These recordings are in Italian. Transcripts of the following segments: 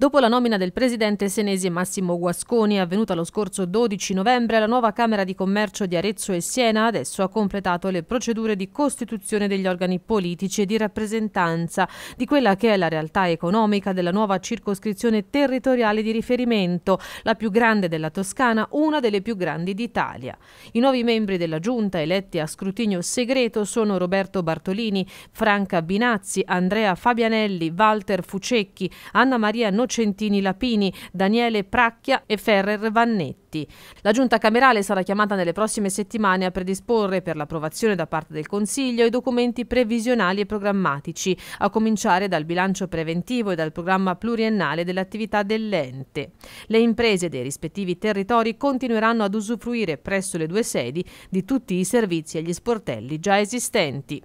Dopo la nomina del presidente senese Massimo Guasconi, avvenuta lo scorso 12 novembre, la nuova Camera di Commercio di Arezzo e Siena adesso ha completato le procedure di costituzione degli organi politici e di rappresentanza di quella che è la realtà economica della nuova circoscrizione territoriale di riferimento, la più grande della Toscana, una delle più grandi d'Italia. I nuovi membri della Giunta eletti a scrutinio segreto sono Roberto Bartolini, Franca Binazzi, Andrea Fabianelli, Walter Fucecchi, Anna Maria Nocciolini, Centini Lapini, Daniele Pracchia e Ferrer Vannetti. La giunta camerale sarà chiamata nelle prossime settimane a predisporre per l'approvazione da parte del Consiglio i documenti previsionali e programmatici, a cominciare dal bilancio preventivo e dal programma pluriennale dell'attività dell'ente. Le imprese dei rispettivi territori continueranno ad usufruire presso le due sedi di tutti i servizi e gli sportelli già esistenti.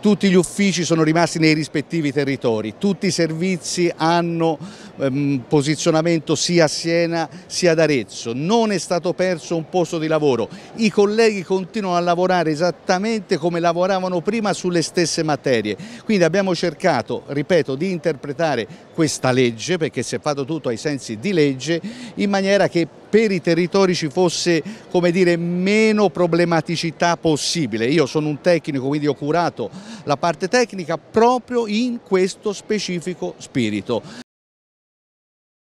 Tutti gli uffici sono rimasti nei rispettivi territori, tutti i servizi hanno ehm, posizionamento sia a Siena sia ad Arezzo, non è stato perso un posto di lavoro, i colleghi continuano a lavorare esattamente come lavoravano prima sulle stesse materie, quindi abbiamo cercato, ripeto, di interpretare questa legge, perché si è fatto tutto ai sensi di legge, in maniera che per i territori ci fosse come dire, meno problematicità possibile. Io sono un tecnico, quindi ho curato la parte tecnica proprio in questo specifico spirito.